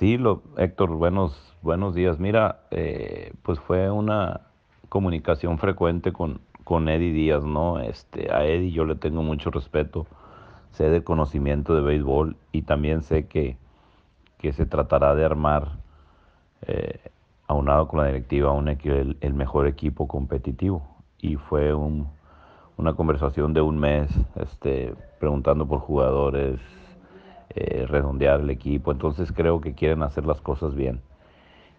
Sí, lo, Héctor, buenos, buenos días. Mira, eh, pues fue una comunicación frecuente con, con Eddie Díaz, ¿no? Este, a Eddie yo le tengo mucho respeto, sé de conocimiento de béisbol y también sé que, que se tratará de armar, eh, aunado con la directiva, un, el, el mejor equipo competitivo. Y fue un, una conversación de un mes, este, preguntando por jugadores, eh, redondear el equipo. Entonces creo que quieren hacer las cosas bien.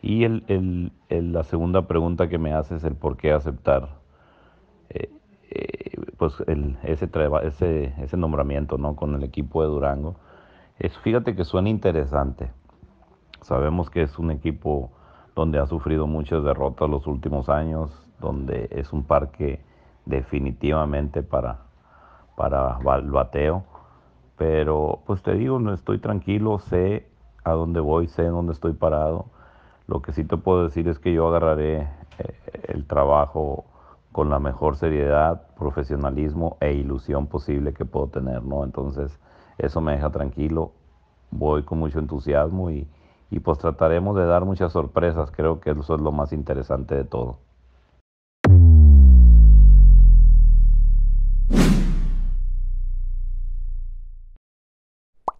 Y la segunda pregunta que me hace es el por qué aceptar eh, eh, pues ese, ese, nombramiento ¿no? con el equipo de Durango. Es, fíjate que suena interesante. Sabemos que es un equipo donde ha sufrido muchas derrotas los últimos años, donde es un parque definitivamente para, para bateo pero pues te digo, no estoy tranquilo, sé a dónde voy, sé dónde estoy parado. Lo que sí te puedo decir es que yo agarraré eh, el trabajo con la mejor seriedad, profesionalismo e ilusión posible que puedo tener, ¿no? Entonces, eso me deja tranquilo, voy con mucho entusiasmo y, y pues trataremos de dar muchas sorpresas, creo que eso es lo más interesante de todo.